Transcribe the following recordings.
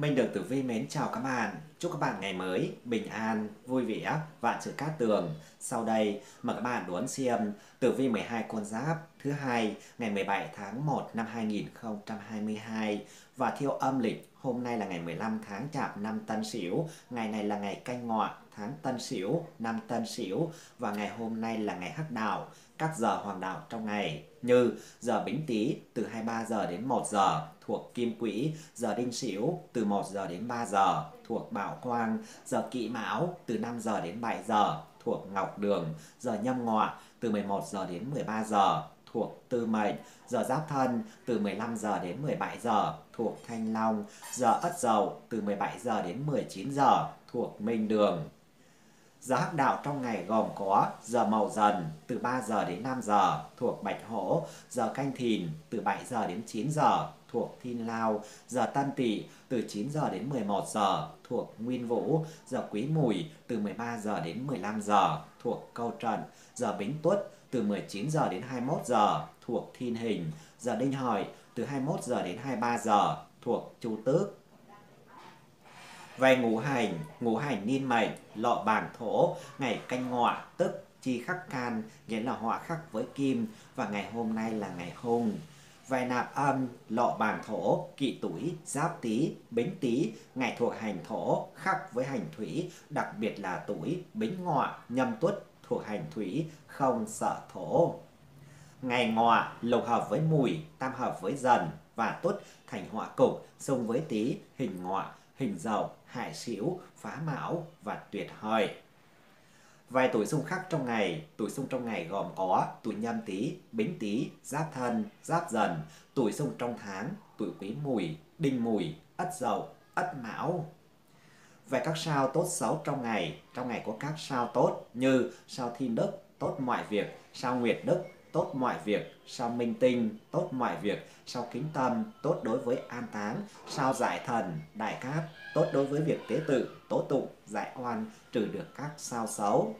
Minh được Tử Vi mến chào các bạn. Chúc các bạn ngày mới bình an, vui vẻ, vạn sự cát tường. Sau đây, mời các bạn đón xem Tử Vi 12 con giáp thứ hai ngày 17 tháng 1 năm 2022 và theo âm lịch hôm nay là ngày 15 tháng Chạp năm Tân Sửu, ngày này là ngày canh ngọ tháng Tân Sửu năm Tân Sửu và ngày hôm nay là ngày hắc đạo, các giờ hoàng đạo trong ngày như giờ Bính Tý từ 23 giờ đến 1 giờ thuộc Kim Quỹ, giờ Đinh Sửu từ 1 giờ đến 3 giờ thuộc Bảo Quang, giờ Kỵ Mão từ 5 giờ đến 7 giờ thuộc Ngọc Đường, giờ Nhâm Ngọ từ 11 giờ đến 13 giờ thuộc Tư Mệnh, giờ Giáp Thân từ 15 giờ đến 17 giờ thuộc Thanh Long, giờ Ất Dậu từ 17 giờ đến 19 giờ thuộc Minh Đường. Giờ hắc đạo trong ngày gồm có giờ mậu dần từ 3 giờ đến 5 giờ thuộc Bạch Hổ, giờ canh thìn từ 7 giờ đến 9 giờ thuộc Thiên Lao, giờ Tân Tỵ từ 9 giờ đến 11 giờ thuộc Nguyên Vũ, giờ Quý Mùi từ 13 giờ đến 15 giờ thuộc Câu Trận, giờ Bính Tuất từ 19 giờ đến 21 giờ thuộc Thiên Hình, giờ Đinh Hợi từ 21 giờ đến 23 giờ thuộc Chu Tước. Về ngũ hành, ngũ hành niên mệnh, lọ bản thổ, ngày canh ngọ, tức chi khắc can, nghĩa là họa khắc với kim, và ngày hôm nay là ngày hùng. Về nạp âm, lọ bản thổ, kỵ tuổi, giáp tý, bính tý, ngày thuộc hành thổ, khắc với hành thủy, đặc biệt là tuổi, bính ngọ, nhâm tuất, thuộc hành thủy, không sợ thổ. Ngày ngọ, lục hợp với mùi, tam hợp với dần, và tuất thành họa cục, xung với tý, hình ngọ, hình dậu, hại xỉu, phá mão và tuyệt hời. Vài tuổi xung khắc trong ngày, tuổi xung trong ngày gồm có tuổi nhâm tý, bính tý, giáp thân, giáp dần, tuổi xung trong tháng, tuổi quý mùi, đinh mùi, ất dậu, ất mão. Về các sao tốt xấu trong ngày, trong ngày có các sao tốt như sao thiên đức, tốt mọi việc, sao nguyệt đức, tốt mọi việc sao minh tinh tốt mọi việc sao kính tâm tốt đối với an táng sao giải thần đại cát tốt đối với việc tế tự tố tụng giải oan trừ được các sao xấu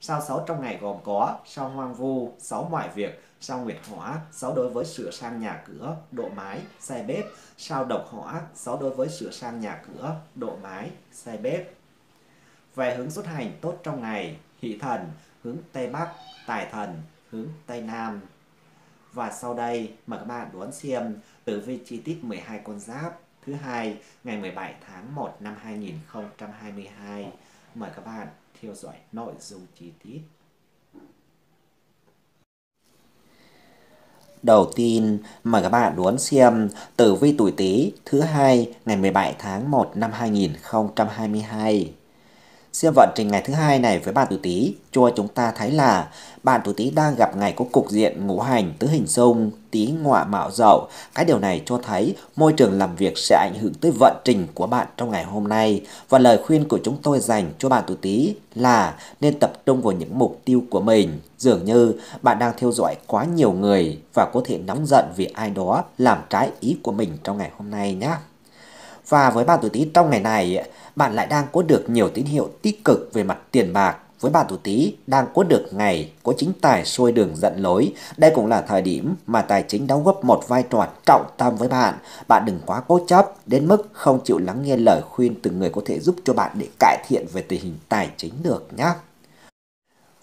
sao xấu trong ngày gồm có sao hoang vu xấu mọi việc sao nguyệt hỏa xấu đối với sửa sang nhà cửa độ mái xe bếp sao độc hỏa xấu đối với sửa sang nhà cửa độ mái xe bếp về hướng xuất hành tốt trong ngày hỷ thần hướng tây bắc tài thần hướng Tây Nam. Và sau đây mời các bạn đón xem tử vi chi tiết 12 con giáp thứ hai ngày 17 tháng 1 năm 2022. Mời các bạn theo dõi nội dung chi tiết. Đầu tiên, mời các bạn đón xem tử vi tuổi Tý thứ hai ngày 17 tháng 1 năm 2022. Xem vận trình ngày thứ hai này với bạn tuổi Tý cho chúng ta thấy là bạn tuổi Tý đang gặp ngày có cục diện ngũ hành tứ hình xung, Tý ngọa mạo dậu. Cái điều này cho thấy môi trường làm việc sẽ ảnh hưởng tới vận trình của bạn trong ngày hôm nay. Và lời khuyên của chúng tôi dành cho bạn tuổi Tý là nên tập trung vào những mục tiêu của mình. Dường như bạn đang theo dõi quá nhiều người và có thể nóng giận vì ai đó làm trái ý của mình trong ngày hôm nay nhé. Và với bạn tuổi Tý trong ngày này, bạn lại đang có được nhiều tín hiệu tích cực về mặt tiền bạc. Với bạn tuổi Tý đang có được ngày có chính tài xuôi đường dẫn lối. Đây cũng là thời điểm mà tài chính đóng góp một vai trò trọng tâm với bạn. Bạn đừng quá cố chấp đến mức không chịu lắng nghe lời khuyên từ người có thể giúp cho bạn để cải thiện về tình hình tài chính được nhé.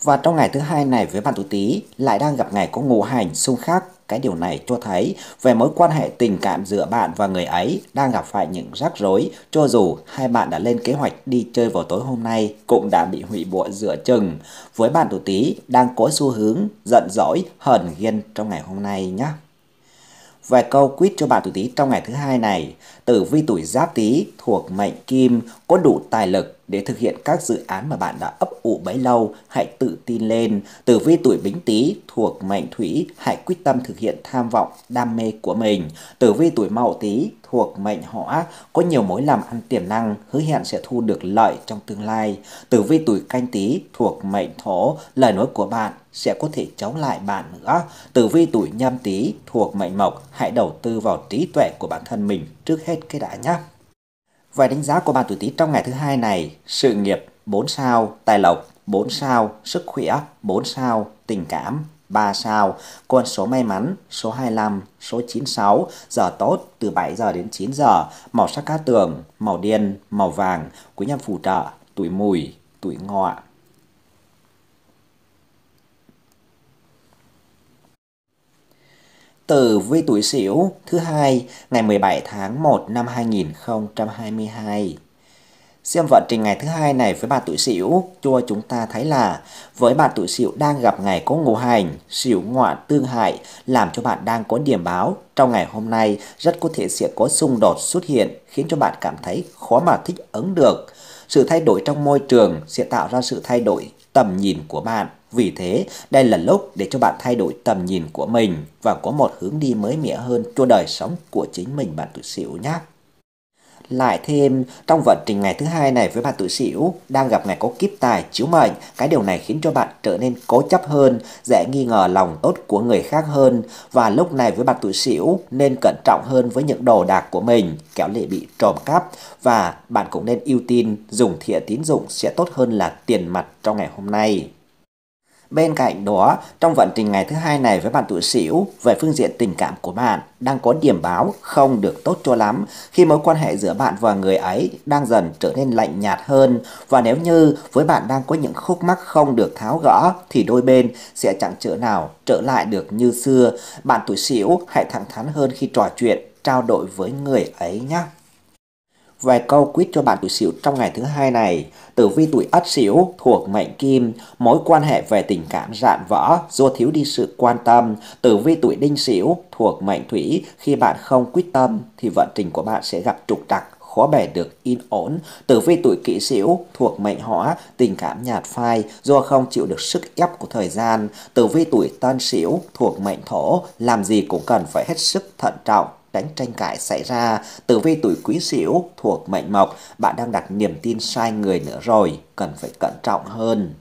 Và trong ngày thứ hai này với bạn tuổi Tý lại đang gặp ngày có ngũ hành xung khắc cái điều này cho thấy về mối quan hệ tình cảm giữa bạn và người ấy đang gặp phải những rắc rối cho dù hai bạn đã lên kế hoạch đi chơi vào tối hôm nay cũng đã bị hủy bụa giữa chừng. Với bạn tuổi tí đang có xu hướng giận dỗi, hờn ghen trong ngày hôm nay nhé. Vài câu quýt cho bạn tuổi tí trong ngày thứ hai này. Tử vi tuổi giáp Tý thuộc mệnh kim có đủ tài lực để thực hiện các dự án mà bạn đã ấp ủ bấy lâu, hãy tự tin lên. Tử vi tuổi bính tý thuộc mệnh thủy, hãy quyết tâm thực hiện tham vọng, đam mê của mình. Tử vi tuổi mậu tý thuộc mệnh hỏa, có nhiều mối làm ăn tiềm năng, hứa hẹn sẽ thu được lợi trong tương lai. Tử vi tuổi canh tý thuộc mệnh thổ, lời nói của bạn sẽ có thể chống lại bạn nữa. Tử vi tuổi nhâm tý thuộc mệnh mộc, hãy đầu tư vào trí tuệ của bản thân mình trước hết cái đã nhé. Vài đánh giá của bạn tuổi Tý trong ngày thứ hai này, sự nghiệp 4 sao, tài lộc 4 sao, sức khỏe 4 sao, tình cảm 3 sao, con số may mắn số 25, số 96, giờ tốt từ 7 giờ đến 9 giờ, màu sắc cá tường, màu đen, màu vàng, quý nhân phù trợ, tuổi mùi, tuổi ngọ. tử vi tuổi Sửu thứ hai ngày 17 tháng 1 năm 2022. Xem vận trình ngày thứ hai này với bạn tuổi Sửu, cho chúng ta thấy là với bạn tuổi Sửu đang gặp ngày có ngũ hành, Sửu ngọa tương hại làm cho bạn đang có điểm báo trong ngày hôm nay rất có thể sẽ có xung đột xuất hiện khiến cho bạn cảm thấy khó mà thích ứng được. Sự thay đổi trong môi trường sẽ tạo ra sự thay đổi tầm nhìn của bạn vì thế, đây là lúc để cho bạn thay đổi tầm nhìn của mình và có một hướng đi mới mẻ hơn cho đời sống của chính mình bạn tuổi sửu nhé. Lại thêm, trong vận trình ngày thứ hai này với bạn tuổi Sửu đang gặp ngày có kiếp tài chiếu mệnh, cái điều này khiến cho bạn trở nên cố chấp hơn, dễ nghi ngờ lòng tốt của người khác hơn và lúc này với bạn tuổi Sửu nên cẩn trọng hơn với những đồ đạc của mình, kéo lệ bị trộm cắp và bạn cũng nên ưu tiên dùng thìa tín dụng sẽ tốt hơn là tiền mặt trong ngày hôm nay. Bên cạnh đó, trong vận trình ngày thứ hai này với bạn tuổi Sửu, về phương diện tình cảm của bạn đang có điểm báo không được tốt cho lắm khi mối quan hệ giữa bạn và người ấy đang dần trở nên lạnh nhạt hơn và nếu như với bạn đang có những khúc mắc không được tháo gỡ thì đôi bên sẽ chẳng trở nào trở lại được như xưa. Bạn tuổi Sửu hãy thẳng thắn hơn khi trò chuyện, trao đổi với người ấy nhé. Vài câu quyết cho bạn tuổi Sửu trong ngày thứ hai này. Tử vi tuổi Ất Sửu thuộc mệnh Kim, mối quan hệ về tình cảm dạn vỡ do thiếu đi sự quan tâm. Tử vi tuổi Đinh Sửu thuộc mệnh Thủy, khi bạn không quyết tâm thì vận trình của bạn sẽ gặp trục trặc khó bề được yên ổn. Tử vi tuổi kỷ sửu thuộc mệnh hỏa, tình cảm nhạt phai do không chịu được sức ép của thời gian. Tử vi tuổi tân sửu thuộc mệnh thổ, làm gì cũng cần phải hết sức thận trọng, đánh tranh cãi xảy ra, tử vi tuổi quý sửu thuộc mệnh mộc, bạn đang đặt niềm tin sai người nữa rồi, cần phải cẩn trọng hơn.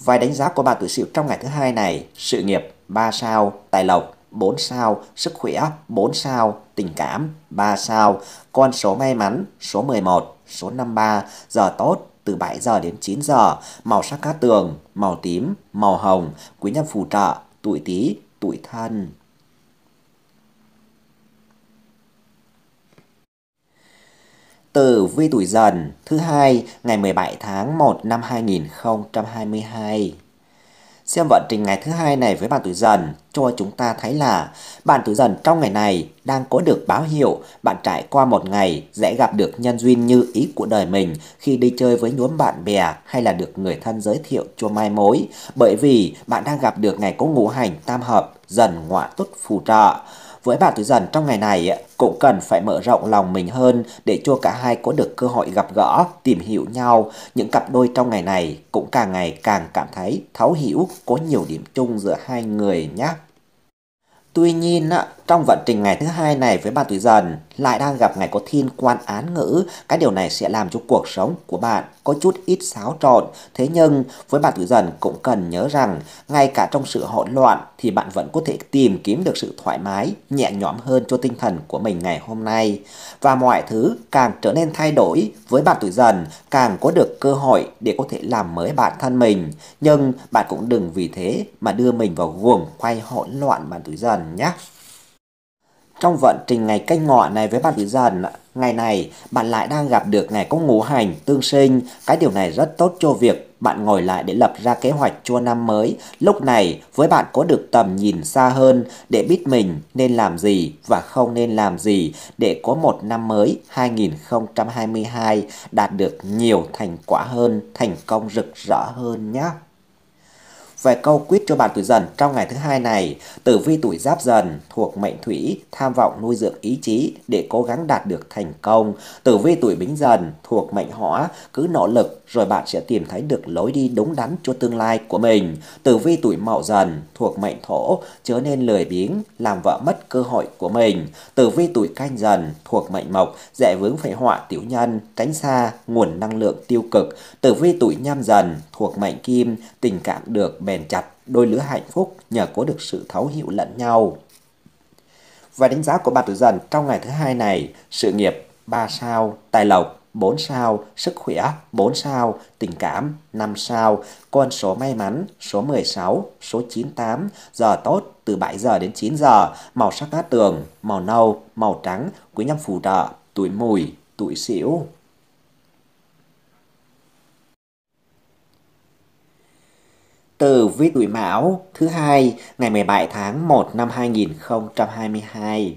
Vài đánh giá của bạn tuổi sửu trong ngày thứ hai này, sự nghiệp 3 sao, tài lộc 4 sao, sức khỏe 4 sao, tình cảm 3 sao, con số may mắn số 11, số 53, giờ tốt từ 7 giờ đến 9 giờ, màu sắc cát tường, màu tím, màu hồng, quý nhân phù trợ, tuổi tí, tuổi thân. Tử vi tuổi dần thứ hai ngày 17 tháng 1 năm 2022. Xem vận trình ngày thứ hai này với bạn tuổi dần cho chúng ta thấy là bạn tuổi dần trong ngày này đang có được báo hiệu bạn trải qua một ngày sẽ gặp được nhân duyên như ý của đời mình khi đi chơi với nhóm bạn bè hay là được người thân giới thiệu cho mai mối bởi vì bạn đang gặp được ngày có ngũ hành tam hợp dần ngọa tốt phù trợ với bạn tuổi dần trong ngày này cũng cần phải mở rộng lòng mình hơn để cho cả hai có được cơ hội gặp gỡ, tìm hiểu nhau. Những cặp đôi trong ngày này cũng càng ngày càng cảm thấy thấu hiểu, có nhiều điểm chung giữa hai người nhé. Tuy nhiên trong vận trình ngày thứ hai này với bạn tuổi dần lại đang gặp ngày có thiên quan án ngữ, cái điều này sẽ làm cho cuộc sống của bạn có chút ít xáo trộn. Thế nhưng với bạn tuổi dần cũng cần nhớ rằng ngay cả trong sự hỗn loạn thì bạn vẫn có thể tìm kiếm được sự thoải mái, nhẹ nhõm hơn cho tinh thần của mình ngày hôm nay. Và mọi thứ càng trở nên thay đổi với bạn tuổi dần càng có được cơ hội để có thể làm mới bản thân mình. Nhưng bạn cũng đừng vì thế mà đưa mình vào guồng quay hỗn loạn bạn tuổi dần nhé. Trong vận trình ngày canh ngọ này với bạn Quý Dần, ngày này bạn lại đang gặp được ngày có ngũ hành, tương sinh. Cái điều này rất tốt cho việc bạn ngồi lại để lập ra kế hoạch cho năm mới. Lúc này, với bạn có được tầm nhìn xa hơn để biết mình nên làm gì và không nên làm gì để có một năm mới 2022 đạt được nhiều thành quả hơn, thành công rực rỡ hơn nhé. Về câu quyết cho bạn tuổi dần trong ngày thứ hai này, tử vi tuổi giáp dần thuộc mệnh thủy, tham vọng nuôi dưỡng ý chí để cố gắng đạt được thành công. Tử vi tuổi bính dần thuộc mệnh hỏa, cứ nỗ lực rồi bạn sẽ tìm thấy được lối đi đúng đắn cho tương lai của mình. Tử vi tuổi mậu dần thuộc mệnh thổ, chớ nên lười biếng, làm vợ mất cơ hội của mình. Tử vi tuổi canh dần thuộc mệnh mộc, dễ vướng phải họa tiểu nhân, tránh xa nguồn năng lượng tiêu cực. Tử vi tuổi nhâm dần thuộc mệnh kim, tình cảm được bền bền chặt, đôi lứa hạnh phúc nhờ có được sự thấu hiểu lẫn nhau. Và đánh giá của bà tử dần trong ngày thứ hai này, sự nghiệp 3 sao, tài lộc 4 sao, sức khỏe 4 sao, tình cảm 5 sao, con số may mắn số 16, số 98, giờ tốt từ 7 giờ đến 9 giờ, màu sắc cát tường, màu nâu, màu trắng, quý nhân phù trợ, tuổi mùi, tuổi xỉu. từ vi tuổi Mão thứ hai ngày 17 tháng 1 năm 2022.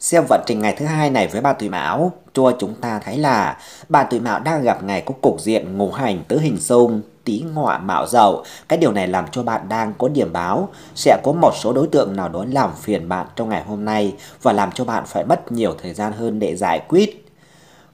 Xem vận trình ngày thứ hai này với bà tuổi Mão, cho chúng ta thấy là bà tuổi Mão đang gặp ngày có cục diện ngũ hành tứ hình xung, tí ngọ mạo dậu. Cái điều này làm cho bạn đang có điểm báo sẽ có một số đối tượng nào đó làm phiền bạn trong ngày hôm nay và làm cho bạn phải mất nhiều thời gian hơn để giải quyết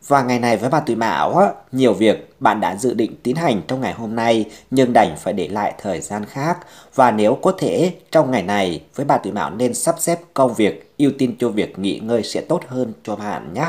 và ngày này với bà tuổi mão, á, nhiều việc bạn đã dự định tiến hành trong ngày hôm nay nhưng đành phải để lại thời gian khác. Và nếu có thể, trong ngày này với bà tuổi mão nên sắp xếp công việc, ưu tiên cho việc nghỉ ngơi sẽ tốt hơn cho bạn nhé.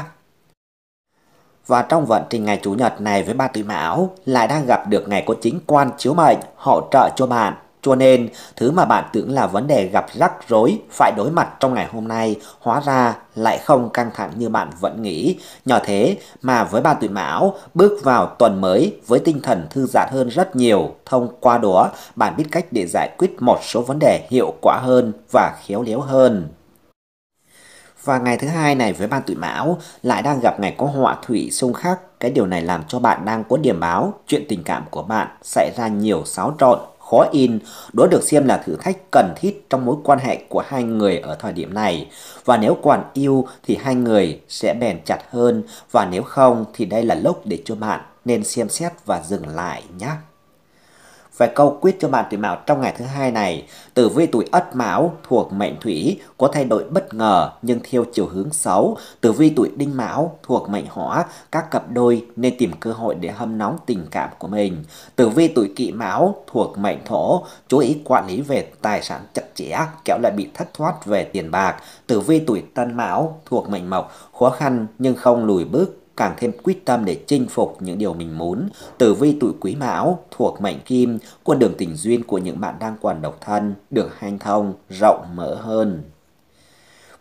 Và trong vận trình ngày Chủ nhật này với ba tuổi mão lại đang gặp được ngày có chính quan chiếu mệnh hỗ trợ cho bạn cho nên, thứ mà bạn tưởng là vấn đề gặp rắc rối phải đối mặt trong ngày hôm nay, hóa ra lại không căng thẳng như bạn vẫn nghĩ. Nhờ thế mà với ba tuổi mão, bước vào tuần mới với tinh thần thư giãn hơn rất nhiều. Thông qua đó, bạn biết cách để giải quyết một số vấn đề hiệu quả hơn và khéo léo hơn. Và ngày thứ hai này với ba tuổi mão lại đang gặp ngày có họa thủy xung khắc. Cái điều này làm cho bạn đang có điểm báo chuyện tình cảm của bạn xảy ra nhiều xáo trộn khó in, đó được xem là thử thách cần thiết trong mối quan hệ của hai người ở thời điểm này. Và nếu còn yêu thì hai người sẽ bền chặt hơn, và nếu không thì đây là lúc để cho bạn nên xem xét và dừng lại nhé về câu quyết cho bạn tuổi Mão trong ngày thứ hai này, tử vi tuổi Ất Mão thuộc mệnh Thủy có thay đổi bất ngờ nhưng theo chiều hướng xấu. Tử vi tuổi Đinh Mão thuộc mệnh Hỏa, các cặp đôi nên tìm cơ hội để hâm nóng tình cảm của mình. Tử vi tuổi Kỵ Mão thuộc mệnh Thổ, chú ý quản lý về tài sản chặt chẽ, kẻo lại bị thất thoát về tiền bạc. Tử vi tuổi Tân Mão thuộc mệnh Mộc, khó khăn nhưng không lùi bước càng thêm quyết tâm để chinh phục những điều mình muốn. Tử vi tuổi quý mão thuộc mệnh kim, con đường tình duyên của những bạn đang còn độc thân được hanh thông, rộng mở hơn.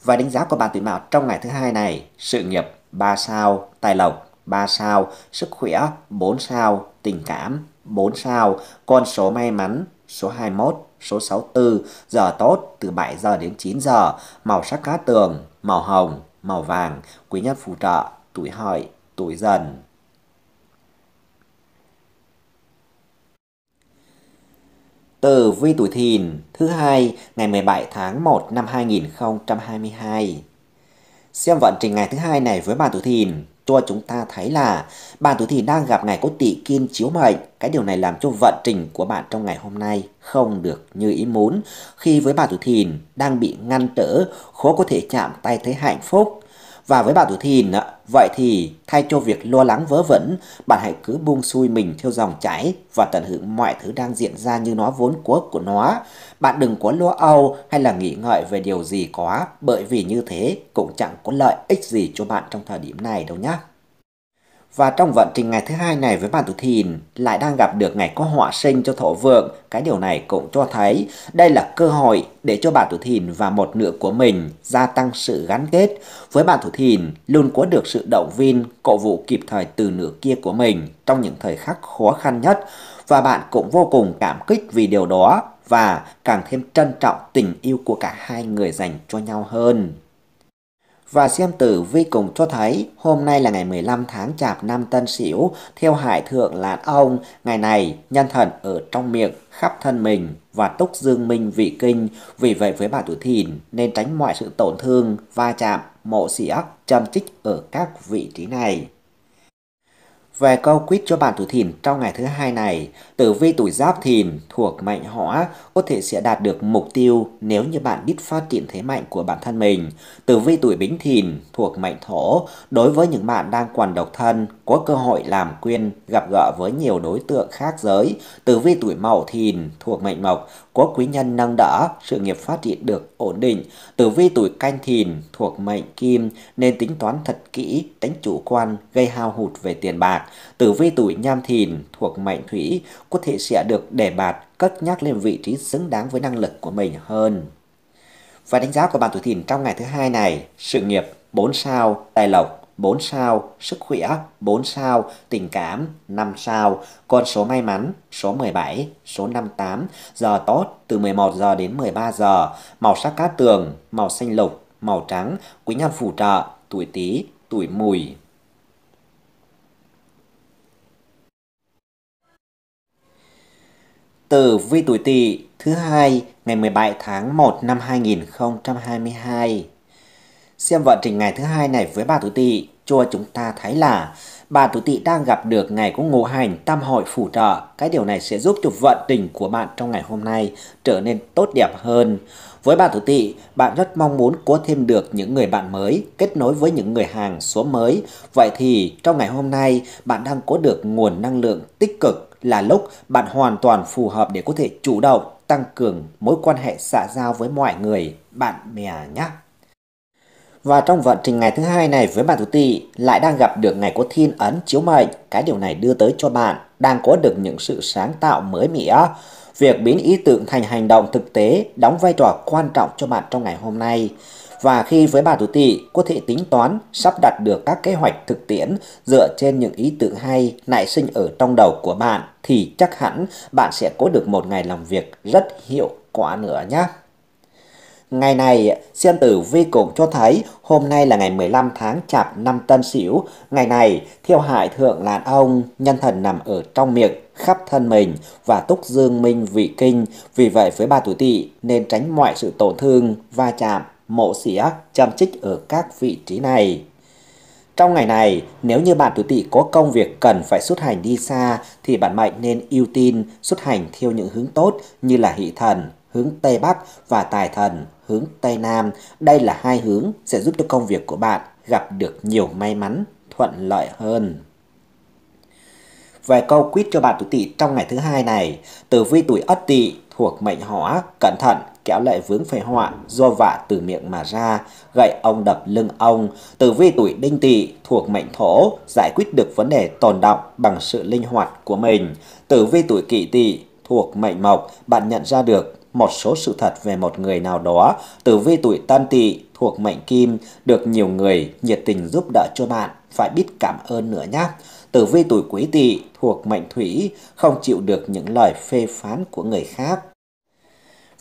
Và đánh giá của bạn tuổi mão trong ngày thứ hai này, sự nghiệp 3 sao, tài lộc 3 sao, sức khỏe 4 sao, tình cảm 4 sao, con số may mắn số 21, số 64, giờ tốt từ 7 giờ đến 9 giờ, màu sắc cá tường, màu hồng, màu vàng, quý nhân phù trợ tuổi hợi, tuổi dần. từ vi tuổi thìn thứ hai ngày 17 tháng 1 năm 2022. Xem vận trình ngày thứ hai này với bạn tuổi thìn cho chúng ta thấy là bạn tuổi thìn đang gặp ngày có tỵ kim chiếu mệnh. Cái điều này làm cho vận trình của bạn trong ngày hôm nay không được như ý muốn khi với bạn tuổi thìn đang bị ngăn trở, khó có thể chạm tay thấy hạnh phúc. Và với bà tuổi thìn, vậy thì thay cho việc lo lắng vớ vẩn, bạn hãy cứ buông xuôi mình theo dòng chảy và tận hưởng mọi thứ đang diễn ra như nó vốn có của nó. Bạn đừng có lo âu hay là nghĩ ngợi về điều gì quá bởi vì như thế cũng chẳng có lợi ích gì cho bạn trong thời điểm này đâu nhé. Và trong vận trình ngày thứ hai này với bạn thủ thìn lại đang gặp được ngày có họa sinh cho thổ vượng, cái điều này cũng cho thấy đây là cơ hội để cho bạn thủ thìn và một nửa của mình gia tăng sự gắn kết. Với bạn thủ thìn luôn có được sự động viên, cổ vũ kịp thời từ nửa kia của mình trong những thời khắc khó khăn nhất và bạn cũng vô cùng cảm kích vì điều đó và càng thêm trân trọng tình yêu của cả hai người dành cho nhau hơn và xem tử vi cùng cho thấy hôm nay là ngày 15 tháng chạp năm Tân Sửu theo Hải Thượng là Ông. Ngày này nhân thần ở trong miệng khắp thân mình và túc dương minh vị kinh. Vì vậy với bà tuổi thìn nên tránh mọi sự tổn thương, va chạm, mộ xỉa, châm chích ở các vị trí này. Về câu quýt cho bạn tuổi thìn trong ngày thứ hai này, tử vi tuổi giáp thìn thuộc mệnh hỏa có thể sẽ đạt được mục tiêu nếu như bạn biết phát triển thế mạnh của bản thân mình. Tử vi tuổi bính thìn thuộc mệnh thổ, đối với những bạn đang còn độc thân, có cơ hội làm quyên, gặp gỡ với nhiều đối tượng khác giới. Tử vi tuổi mậu thìn thuộc mệnh mộc, Quốc quý nhân năm đỡ, sự nghiệp phát triển được ổn định, tử vi tuổi canh thìn thuộc mệnh kim nên tính toán thật kỹ, tránh chủ quan gây hao hụt về tiền bạc. Tử vi tuổi nhâm thìn thuộc mệnh thủy có thể sẽ được đề bạt cất nhắc lên vị trí xứng đáng với năng lực của mình hơn. Và đánh giá của bạn tuổi thìn trong ngày thứ hai này, sự nghiệp 4 sao, tài lộc 4 sao, sức khỏe 4 sao, tình cảm 5 sao, con số may mắn số 17, số 58, giờ tốt từ 11 giờ đến 13 giờ, màu sắc cát tường, màu xanh lục, màu trắng, quý nhân phù trợ, tuổi Tý, tuổi Mùi. từ vi tuổi Tỵ thứ hai ngày 17 tháng 1 năm 2022. Xem vận trình ngày thứ hai này với bà Tú tỵ cho chúng ta thấy là bà Tú tỵ đang gặp được ngày có ngũ hành tam hội phù trợ. Cái điều này sẽ giúp cho vận trình của bạn trong ngày hôm nay trở nên tốt đẹp hơn. Với bà Tú tỵ bạn rất mong muốn có thêm được những người bạn mới, kết nối với những người hàng số mới. Vậy thì trong ngày hôm nay, bạn đang có được nguồn năng lượng tích cực là lúc bạn hoàn toàn phù hợp để có thể chủ động tăng cường mối quan hệ xã giao với mọi người, bạn bè nhé. Và trong vận trình ngày thứ hai này với bạn tuổi tỵ lại đang gặp được ngày có thiên ấn chiếu mệnh. Cái điều này đưa tới cho bạn đang có được những sự sáng tạo mới mẻ. Việc biến ý tưởng thành hành động thực tế đóng vai trò quan trọng cho bạn trong ngày hôm nay. Và khi với bà tuổi tỵ có thể tính toán, sắp đặt được các kế hoạch thực tiễn dựa trên những ý tưởng hay nảy sinh ở trong đầu của bạn thì chắc hẳn bạn sẽ có được một ngày làm việc rất hiệu quả nữa nhé. Ngày này, xem tử vi cũng cho thấy hôm nay là ngày 15 tháng chạp năm tân sửu. Ngày này, thiêu hại thượng là ông, nhân thần nằm ở trong miệng, khắp thân mình và túc dương minh vị kinh. Vì vậy với bà tuổi tỵ nên tránh mọi sự tổn thương, va chạm, mổ xỉa, châm chích ở các vị trí này. Trong ngày này, nếu như bạn tuổi tỵ có công việc cần phải xuất hành đi xa thì bạn mạnh nên ưu tiên xuất hành theo những hướng tốt như là hỷ thần, hướng Tây Bắc và tài thần hướng Tây Nam. Đây là hai hướng sẽ giúp cho công việc của bạn gặp được nhiều may mắn, thuận lợi hơn. Vài câu quýt cho bạn tuổi tỵ trong ngày thứ hai này. Tử vi tuổi ất tỵ thuộc mệnh hỏa, cẩn thận, kéo lại vướng phải họa, do vạ từ miệng mà ra, gậy ông đập lưng ông. Tử vi tuổi đinh tỵ thuộc mệnh thổ, giải quyết được vấn đề tồn động bằng sự linh hoạt của mình. Tử vi tuổi kỷ tỵ thuộc mệnh mộc, bạn nhận ra được một số sự thật về một người nào đó từ vi tuổi tan tỵ thuộc mệnh kim được nhiều người nhiệt tình giúp đỡ cho bạn. Phải biết cảm ơn nữa nhé. Tử vi tuổi quý tỵ thuộc mệnh thủy không chịu được những lời phê phán của người khác.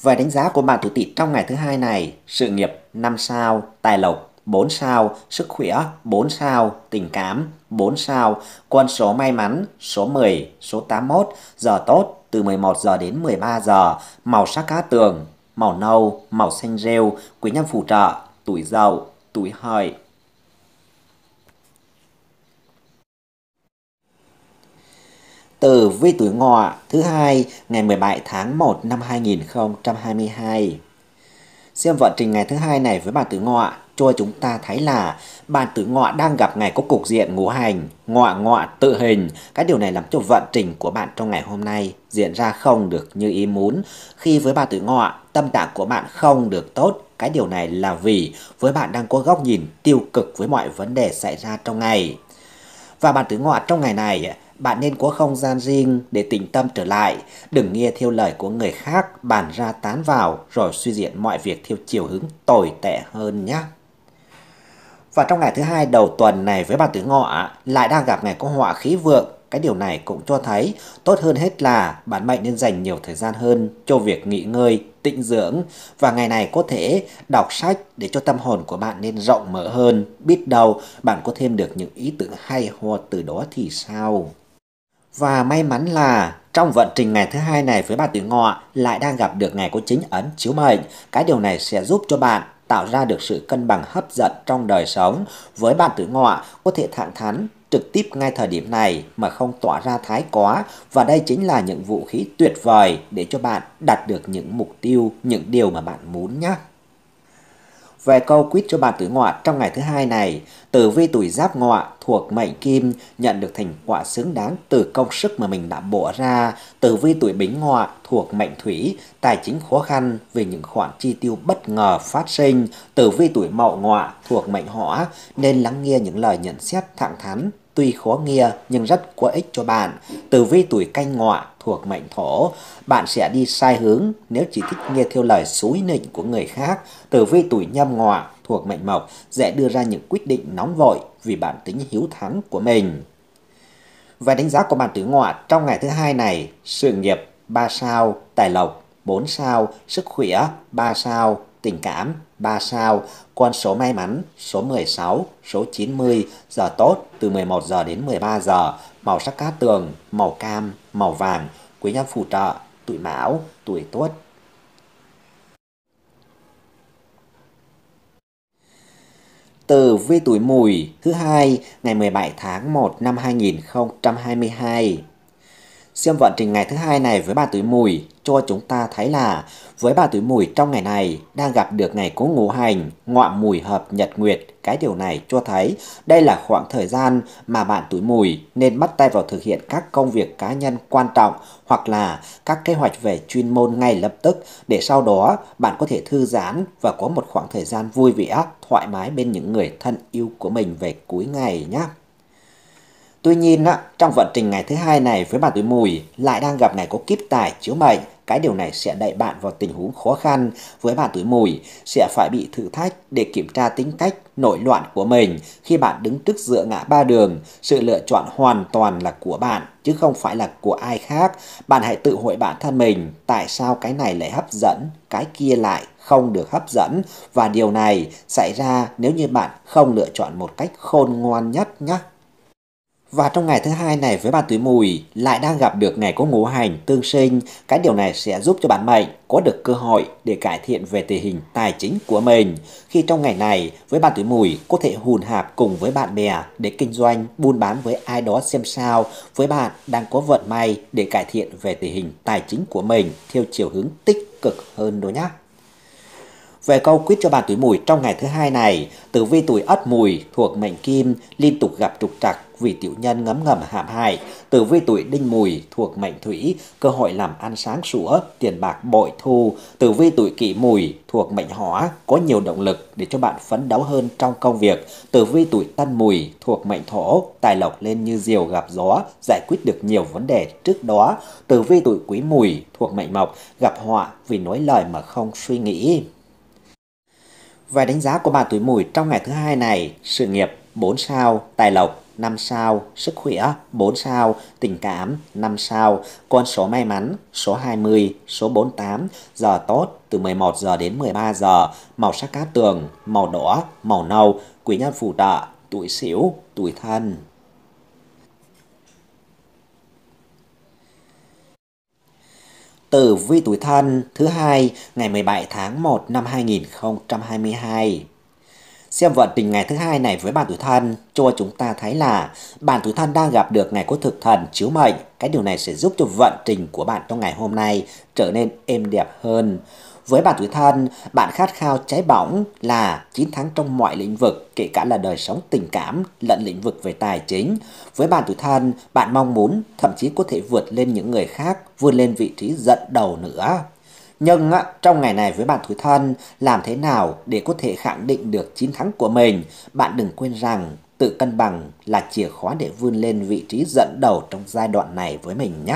Vài đánh giá của bạn tuổi tỵ trong ngày thứ hai này, sự nghiệp 5 sao, tài lộc 4 sao, sức khỏe 4 sao, tình cảm 4 sao, con số may mắn số 10, số 81, giờ tốt từ 11 giờ đến 13 giờ, màu sắc cá tường, màu nâu, màu xanh rêu, quý nhân phù trợ, tuổi dậu, tuổi hợi. từ vi tuổi ngọ thứ hai ngày 17 tháng 1 năm 2022. Xem vận trình ngày thứ hai này với bà tuổi ngọ cho chúng ta thấy là Bàn tử ngọ đang gặp ngày có cục diện ngũ hành, ngọ ngọ tự hình. Cái điều này làm cho vận trình của bạn trong ngày hôm nay diễn ra không được như ý muốn. Khi với bàn tử ngọ, tâm trạng của bạn không được tốt. Cái điều này là vì với bạn đang có góc nhìn tiêu cực với mọi vấn đề xảy ra trong ngày. Và bàn tử ngọ trong ngày này, bạn nên có không gian riêng để tĩnh tâm trở lại, đừng nghe theo lời của người khác bàn ra tán vào rồi suy diễn mọi việc theo chiều hướng tồi tệ hơn nhé. Và trong ngày thứ hai đầu tuần này với bà tuổi ngọ lại đang gặp ngày có họa khí vượng. Cái điều này cũng cho thấy tốt hơn hết là bạn mệnh nên dành nhiều thời gian hơn cho việc nghỉ ngơi, tịnh dưỡng và ngày này có thể đọc sách để cho tâm hồn của bạn nên rộng mở hơn. Biết đâu bạn có thêm được những ý tưởng hay ho từ đó thì sao? Và may mắn là trong vận trình ngày thứ hai này với bạn tuổi ngọ lại đang gặp được ngày có chính ấn chiếu mệnh. Cái điều này sẽ giúp cho bạn tạo ra được sự cân bằng hấp dẫn trong đời sống. Với bạn tử ngọ, có thể thẳng thắn, trực tiếp ngay thời điểm này mà không tỏa ra thái quá và đây chính là những vũ khí tuyệt vời để cho bạn đạt được những mục tiêu, những điều mà bạn muốn nhé về câu quýt cho bà tuổi ngọa trong ngày thứ hai này, tử vi tuổi giáp ngọa thuộc mệnh kim nhận được thành quả xứng đáng từ công sức mà mình đã bỏ ra. Tử vi tuổi bính ngọa thuộc mệnh thủy, tài chính khó khăn vì những khoản chi tiêu bất ngờ phát sinh. Tử vi tuổi mậu ngọa thuộc mệnh hỏa nên lắng nghe những lời nhận xét thẳng thắn tuy khó nghe nhưng rất có ích cho bạn. Tử vi tuổi canh ngọ thuộc mệnh thổ, bạn sẽ đi sai hướng nếu chỉ thích nghe theo lời xúi nịnh của người khác. Tử vi tuổi nhâm ngọ thuộc mệnh mộc dễ đưa ra những quyết định nóng vội vì bản tính hiếu thắng của mình. Và đánh giá của bạn tử ngọ trong ngày thứ hai này, sự nghiệp 3 sao, tài lộc 4 sao, sức khỏe 3 sao, tình cảm 3 sao, con số may mắn số 16, số 90, giờ tốt từ 11 giờ đến 13 giờ, màu sắc cát tường, màu cam, màu vàng, quý nhân phù trợ, tuổi mão, tuổi tuất. Từ vi tuổi mùi thứ hai ngày 17 tháng 1 năm 2022. Xem vận trình ngày thứ hai này với bà tuổi mùi cho chúng ta thấy là với bà tuổi mùi trong ngày này đang gặp được ngày cố ngũ hành, ngọa mùi hợp nhật nguyệt. Cái điều này cho thấy đây là khoảng thời gian mà bạn tuổi mùi nên bắt tay vào thực hiện các công việc cá nhân quan trọng hoặc là các kế hoạch về chuyên môn ngay lập tức để sau đó bạn có thể thư giãn và có một khoảng thời gian vui vẻ, thoải mái bên những người thân yêu của mình về cuối ngày nhé. Tuy nhiên, trong vận trình ngày thứ hai này với bà tuổi mùi lại đang gặp ngày có kiếp tài chiếu mệnh, cái điều này sẽ đẩy bạn vào tình huống khó khăn với bạn tuổi mùi sẽ phải bị thử thách để kiểm tra tính cách nội loạn của mình khi bạn đứng trước giữa ngã ba đường sự lựa chọn hoàn toàn là của bạn chứ không phải là của ai khác bạn hãy tự hỏi bản thân mình tại sao cái này lại hấp dẫn cái kia lại không được hấp dẫn và điều này xảy ra nếu như bạn không lựa chọn một cách khôn ngoan nhất nhé và trong ngày thứ hai này với bạn tuổi mùi lại đang gặp được ngày có ngũ hành tương sinh, cái điều này sẽ giúp cho bạn mệnh có được cơ hội để cải thiện về tình hình tài chính của mình. Khi trong ngày này với bạn tuổi mùi có thể hùn hạp cùng với bạn bè để kinh doanh, buôn bán với ai đó xem sao, với bạn đang có vận may để cải thiện về tình hình tài chính của mình theo chiều hướng tích cực hơn đó nhé. Về câu quyết cho bạn tuổi mùi trong ngày thứ hai này, tử vi tuổi ất mùi thuộc mệnh kim liên tục gặp trục trặc vì tiểu nhân ngấm ngầm hãm hại, tử vi tuổi đinh mùi thuộc mệnh thủy, cơ hội làm ăn sáng sủa, tiền bạc bội thu, tử vi tuổi kỷ mùi thuộc mệnh hỏa, có nhiều động lực để cho bạn phấn đấu hơn trong công việc, tử vi tuổi tân mùi thuộc mệnh thổ, tài lộc lên như diều gặp gió, giải quyết được nhiều vấn đề trước đó, tử vi tuổi quý mùi thuộc mệnh mộc, gặp họa vì nói lời mà không suy nghĩ. Vài đánh giá của bạn tuổi mùi trong ngày thứ hai này, sự nghiệp 4 sao, tài lộc 5 sao, sức khỏe 4 sao, tình cảm 5 sao, con số may mắn số 20, số 48, giờ tốt từ 11 giờ đến 13 giờ, màu sắc cát tường, màu đỏ, màu nâu, quý nhân phù trợ, tuổi xỉu, tuổi thân. Tử vi tuổi thân thứ hai ngày 17 tháng 1 năm 2022. Xem vận trình ngày thứ hai này với bản tuổi thân cho chúng ta thấy là bản tuổi thân đang gặp được ngày có thực thần chiếu mệnh. Cái điều này sẽ giúp cho vận trình của bạn trong ngày hôm nay trở nên êm đẹp hơn. Với bản tuổi thân, bạn khát khao trái bỏng là chiến thắng trong mọi lĩnh vực, kể cả là đời sống tình cảm lẫn lĩnh vực về tài chính. Với bản tuổi thân, bạn mong muốn thậm chí có thể vượt lên những người khác, vươn lên vị trí dẫn đầu nữa. Nhưng trong ngày này với bạn thú thân, làm thế nào để có thể khẳng định được chiến thắng của mình? Bạn đừng quên rằng tự cân bằng là chìa khóa để vươn lên vị trí dẫn đầu trong giai đoạn này với mình nhé.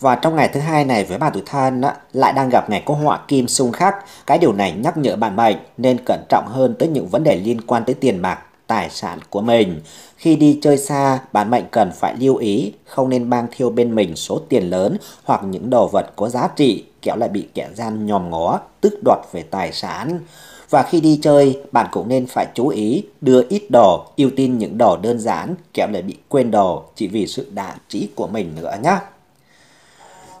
Và trong ngày thứ hai này với bạn tuổi thân lại đang gặp ngày có họa kim xung khắc. Cái điều này nhắc nhở bạn mệnh nên cẩn trọng hơn tới những vấn đề liên quan tới tiền bạc tài sản của mình. Khi đi chơi xa, bạn mệnh cần phải lưu ý không nên mang theo bên mình số tiền lớn hoặc những đồ vật có giá trị, kẻo lại bị kẻ gian nhòm ngó, tức đoạt về tài sản. Và khi đi chơi, bạn cũng nên phải chú ý đưa ít đồ, ưu tiên những đồ đơn giản, kẻo lại bị quên đồ chỉ vì sự đả trí của mình nữa nhé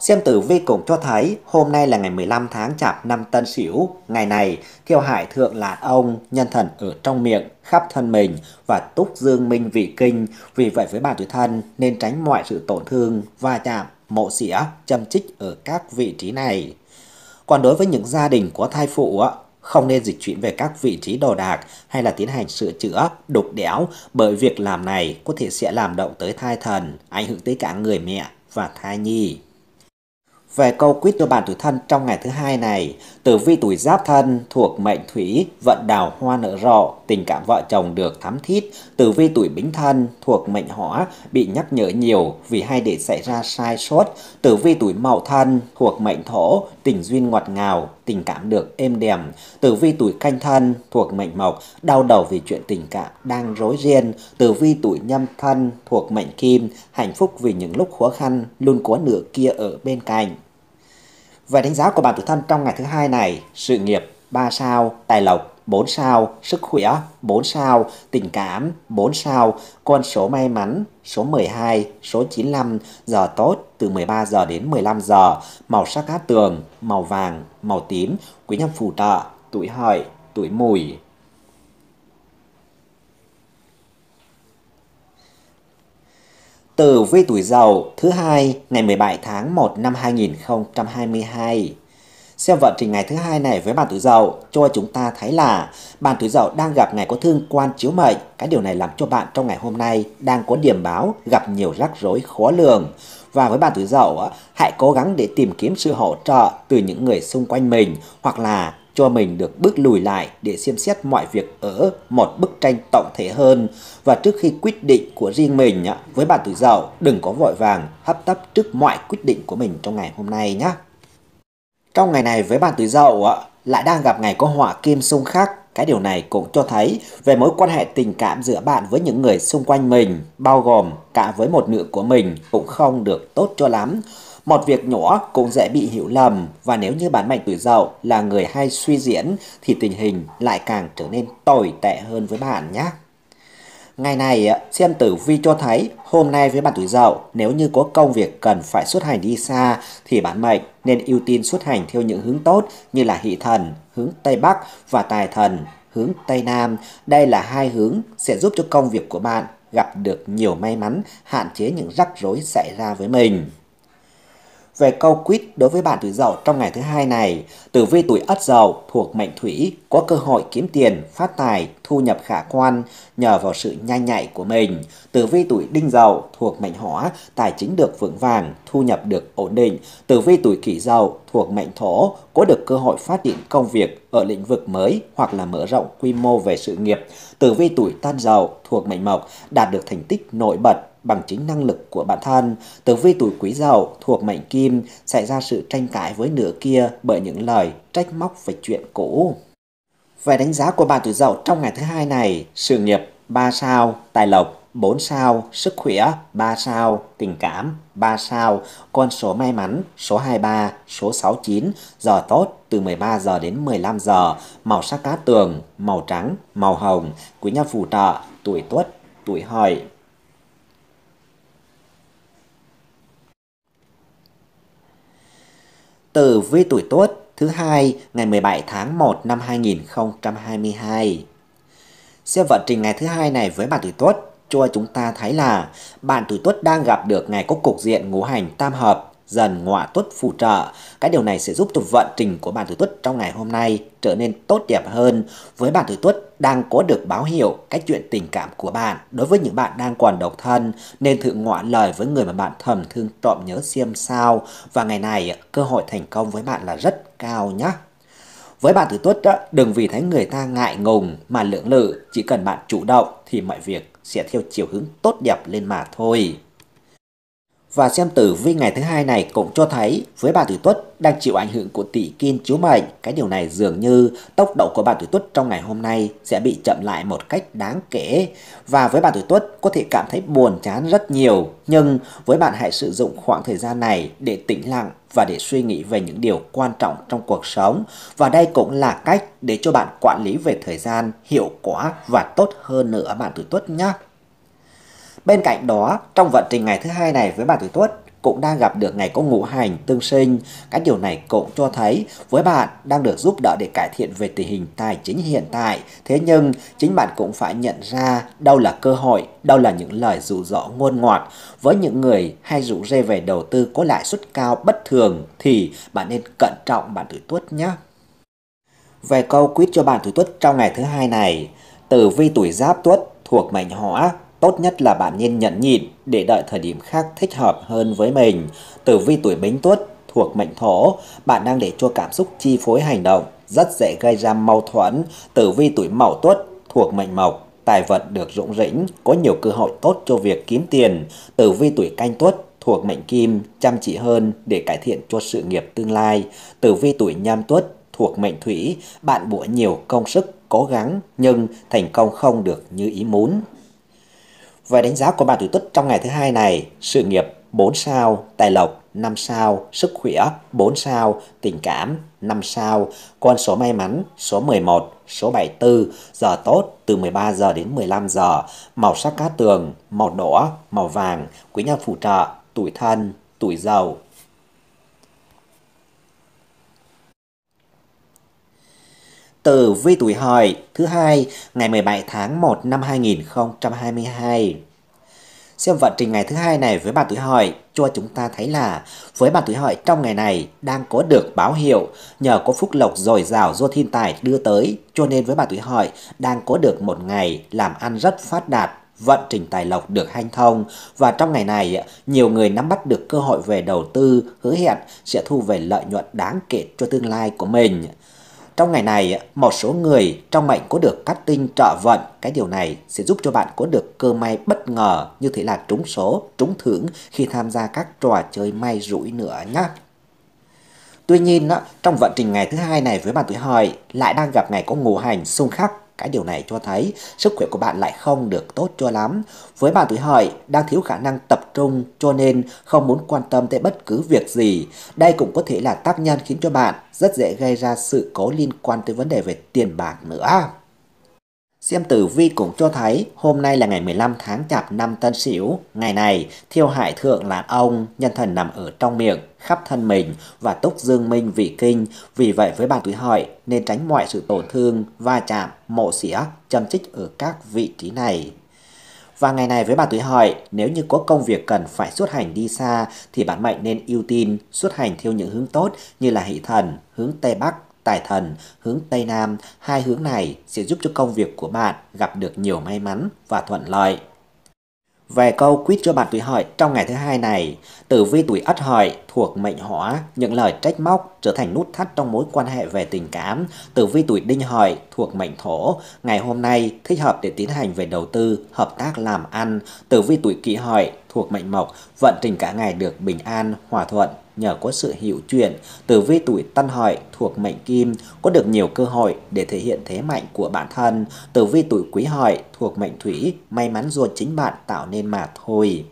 xem tử vi cũng cho thấy hôm nay là ngày 15 tháng chạp năm Tân Sửu. Ngày này, thiêu hải thượng là ông, nhân thần ở trong miệng, khắp thân mình và túc dương minh vị kinh. Vì vậy với bà tuổi thân nên tránh mọi sự tổn thương, va chạm, mộ xỉa, châm chích ở các vị trí này. Còn đối với những gia đình có thai phụ, không nên dịch chuyển về các vị trí đồ đạc hay là tiến hành sửa chữa, đục đẽo bởi việc làm này có thể sẽ làm động tới thai thần, ảnh hưởng tới cả người mẹ và thai nhi về câu quyết cho bản tuổi thân trong ngày thứ hai này Tử vi tuổi giáp thân thuộc mệnh thủy, vận đào hoa nở rộ, tình cảm vợ chồng được thắm thít. Tử vi tuổi bính thân thuộc mệnh hỏa, bị nhắc nhở nhiều vì hay để xảy ra sai sót. Tử vi tuổi mậu thân thuộc mệnh thổ, tình duyên ngọt ngào, tình cảm được êm đềm. Tử vi tuổi canh thân thuộc mệnh mộc, đau đầu vì chuyện tình cảm đang rối ren. Tử vi tuổi nhâm thân thuộc mệnh kim, hạnh phúc vì những lúc khó khăn luôn có nửa kia ở bên cạnh. Về đánh giá của bạn tự thân trong ngày thứ hai này, sự nghiệp 3 sao, tài lộc 4 sao, sức khỏe 4 sao, tình cảm 4 sao, con số may mắn số 12, số 95, giờ tốt từ 13 giờ đến 15 giờ, màu sắc cát tường, màu vàng, màu tím, quý nhân phù trợ, tuổi hợi, tuổi mùi. từ vi tuổi dậu thứ hai ngày 17 tháng 1 năm 2022. Xem vận trình ngày thứ hai này với bạn tuổi dậu cho chúng ta thấy là bạn tuổi dậu đang gặp ngày có thương quan chiếu mệnh. Cái điều này làm cho bạn trong ngày hôm nay đang có điểm báo gặp nhiều rắc rối khó lường. Và với bạn tuổi dậu, hãy cố gắng để tìm kiếm sự hỗ trợ từ những người xung quanh mình hoặc là cho mình được bước lùi lại để xem xét mọi việc ở một bức tranh tổng thể hơn và trước khi quyết định của riêng mình với bạn tuổi dậu đừng có vội vàng hấp tấp trước mọi quyết định của mình trong ngày hôm nay nhé. Trong ngày này với bạn tuổi dậu lại đang gặp ngày có hỏa kim xung khắc. Cái điều này cũng cho thấy về mối quan hệ tình cảm giữa bạn với những người xung quanh mình, bao gồm cả với một nửa của mình cũng không được tốt cho lắm. Một việc nhỏ cũng dễ bị hiểu lầm và nếu như bản mệnh tuổi dậu là người hay suy diễn thì tình hình lại càng trở nên tồi tệ hơn với bạn nhé. Ngày này, xem tử vi cho thấy hôm nay với bạn tuổi dậu, nếu như có công việc cần phải xuất hành đi xa thì bản mệnh nên ưu tiên xuất hành theo những hướng tốt như là hỷ thần, hướng Tây Bắc và tài thần, hướng Tây Nam. Đây là hai hướng sẽ giúp cho công việc của bạn gặp được nhiều may mắn, hạn chế những rắc rối xảy ra với mình về câu quýt đối với bạn tuổi dậu trong ngày thứ hai này. Tử vi tuổi ất dậu thuộc mệnh thủy có cơ hội kiếm tiền, phát tài, thu nhập khả quan nhờ vào sự nhanh nhạy của mình. Tử vi tuổi đinh dậu thuộc mệnh hỏa, tài chính được vững vàng, thu nhập được ổn định. Tử vi tuổi kỷ dậu thuộc mệnh thổ có được cơ hội phát triển công việc ở lĩnh vực mới hoặc là mở rộng quy mô về sự nghiệp. Tử vi tuổi tân dậu thuộc mệnh mộc đạt được thành tích nổi bật bằng chính năng lực của bản thân. Tử vi tuổi quý dậu thuộc mệnh kim xảy ra sự tranh cãi với nửa kia bởi những lời trách móc về chuyện cũ. Về đánh giá của bạn tuổi dậu trong ngày thứ hai này, sự nghiệp 3 sao, tài lộc 4 sao, sức khỏe 3 sao, tình cảm 3 sao, con số may mắn số 23, số 69, giờ tốt từ 13 giờ đến 15 giờ, màu sắc cát tường, màu trắng, màu hồng, quý nhân phù trợ, tuổi tuất, tuổi hợi tử vi tuổi Tuất thứ hai ngày 17 tháng 1 năm 2022. Xem vận trình ngày thứ hai này với bạn tuổi Tuất cho chúng ta thấy là bạn tuổi Tuất đang gặp được ngày có cục diện ngũ hành tam hợp dần ngọa tuất phù trợ. Cái điều này sẽ giúp cho vận trình của bạn tuổi tuất trong ngày hôm nay trở nên tốt đẹp hơn với bạn tuổi tuất đang có được báo hiệu cái chuyện tình cảm của bạn. Đối với những bạn đang còn độc thân nên thử ngọa lời với người mà bạn thầm thương trộm nhớ xiêm sao và ngày này cơ hội thành công với bạn là rất cao nhé. Với bạn tuổi tuất đó, đừng vì thấy người ta ngại ngùng mà lưỡng lự, chỉ cần bạn chủ động thì mọi việc sẽ theo chiều hướng tốt đẹp lên mà thôi và xem tử vi ngày thứ hai này cũng cho thấy với bà tuổi Tuất đang chịu ảnh hưởng của tỷ kim chiếu mệnh, cái điều này dường như tốc độ của bà tuổi Tuất trong ngày hôm nay sẽ bị chậm lại một cách đáng kể. Và với bà tuổi Tuất có thể cảm thấy buồn chán rất nhiều, nhưng với bạn hãy sử dụng khoảng thời gian này để tĩnh lặng và để suy nghĩ về những điều quan trọng trong cuộc sống. Và đây cũng là cách để cho bạn quản lý về thời gian hiệu quả và tốt hơn nữa bạn tuổi Tuất nhé. Bên cạnh đó, trong vận trình ngày thứ hai này với bạn tuổi tuất cũng đang gặp được ngày có ngũ hành tương sinh. Cái điều này cũng cho thấy với bạn đang được giúp đỡ để cải thiện về tình hình tài chính hiện tại. Thế nhưng chính bạn cũng phải nhận ra đâu là cơ hội, đâu là những lời dụ dỗ ngôn ngọt. Với những người hay rủ rê về đầu tư có lãi suất cao bất thường thì bạn nên cẩn trọng bạn tuổi tuất nhé. Về câu quyết cho bạn tuổi tuất trong ngày thứ hai này, tử vi tuổi giáp tuất thuộc mệnh hỏa Tốt nhất là bạn nên nhẫn nhịn để đợi thời điểm khác thích hợp hơn với mình. Tử vi tuổi Bính Tuất thuộc mệnh Thổ, bạn đang để cho cảm xúc chi phối hành động, rất dễ gây ra mâu thuẫn. Tử vi tuổi Mậu Tuất thuộc mệnh Mộc, tài vận được rủng rỉnh, có nhiều cơ hội tốt cho việc kiếm tiền. Tử vi tuổi Canh Tuất thuộc mệnh Kim, chăm chỉ hơn để cải thiện cho sự nghiệp tương lai. Tử vi tuổi Nhâm Tuất thuộc mệnh Thủy, bạn bỏ nhiều công sức, cố gắng nhưng thành công không được như ý muốn. Về đánh giá của bạn tuổi Tuất trong ngày thứ hai này, sự nghiệp 4 sao, tài lộc 5 sao, sức khỏe 4 sao, tình cảm 5 sao, con số may mắn số 11, số 74, giờ tốt từ 13 giờ đến 15 giờ, màu sắc cát tường, màu đỏ, màu vàng, quý nhân phù trợ, tuổi thân, tuổi giàu. tử vi tuổi hợi thứ hai ngày 17 tháng 1 năm 2022. Xem vận trình ngày thứ hai này với bạn tuổi hợi cho chúng ta thấy là với bạn tuổi hợi trong ngày này đang có được báo hiệu nhờ có phúc lộc dồi dào do thiên tài đưa tới cho nên với bạn tuổi hợi đang có được một ngày làm ăn rất phát đạt vận trình tài lộc được hanh thông và trong ngày này nhiều người nắm bắt được cơ hội về đầu tư hứa hẹn sẽ thu về lợi nhuận đáng kể cho tương lai của mình trong ngày này, một số người trong mệnh có được cát tinh trợ vận. Cái điều này sẽ giúp cho bạn có được cơ may bất ngờ như thế là trúng số, trúng thưởng khi tham gia các trò chơi may rủi nữa nhé. Tuy nhiên, trong vận trình ngày thứ hai này với bạn tuổi hợi lại đang gặp ngày có ngũ hành xung khắc cái điều này cho thấy sức khỏe của bạn lại không được tốt cho lắm. Với bạn tuổi hợi đang thiếu khả năng tập trung cho nên không muốn quan tâm tới bất cứ việc gì. Đây cũng có thể là tác nhân khiến cho bạn rất dễ gây ra sự cố liên quan tới vấn đề về tiền bạc nữa. Xem Tử Vi cũng cho thấy hôm nay là ngày 15 tháng chạp năm Tân Sửu. Ngày này, thiêu hại thượng là ông, nhân thần nằm ở trong miệng, khắp thân mình và túc dương minh vị kinh. Vì vậy với bạn tuổi hợi nên tránh mọi sự tổn thương, va chạm, mộ xỉa, châm chích ở các vị trí này. Và ngày này với bà tuổi hợi, nếu như có công việc cần phải xuất hành đi xa thì bạn mệnh nên ưu tiên xuất hành theo những hướng tốt như là hỷ thần, hướng Tây Bắc, tài thần hướng Tây Nam, hai hướng này sẽ giúp cho công việc của bạn gặp được nhiều may mắn và thuận lợi. Về câu quýt cho bạn tuổi hợi trong ngày thứ hai này, tử vi tuổi ất hợi thuộc mệnh hỏa, những lời trách móc trở thành nút thắt trong mối quan hệ về tình cảm. Tử vi tuổi đinh hợi thuộc mệnh thổ, ngày hôm nay thích hợp để tiến hành về đầu tư, hợp tác làm ăn. Tử vi tuổi kỷ hợi thuộc mệnh mộc, vận trình cả ngày được bình an, hòa thuận, nhờ có sự hiểu chuyện từ vi tuổi tân hợi thuộc mệnh kim có được nhiều cơ hội để thể hiện thế mạnh của bản thân từ vi tuổi quý hợi thuộc mệnh thủy may mắn do chính bạn tạo nên mà thôi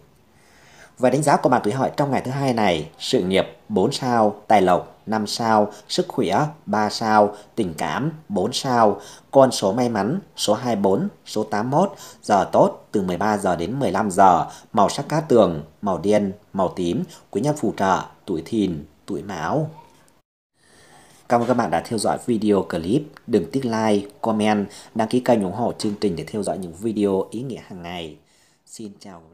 và đánh giá của bạn tuổi hợi trong ngày thứ hai này, sự nghiệp 4 sao, tài lộc 5 sao, sức khỏe 3 sao, tình cảm 4 sao, con số may mắn số 24, số 81, giờ tốt từ 13 giờ đến 15 giờ, màu sắc cá tường, màu đen, màu tím, quý nhân phù trợ, tuổi thìn, tuổi mão. Cảm ơn các bạn đã theo dõi video clip. Đừng tiếc like, comment, đăng ký kênh ủng hộ chương trình để theo dõi những video ý nghĩa hàng ngày. Xin chào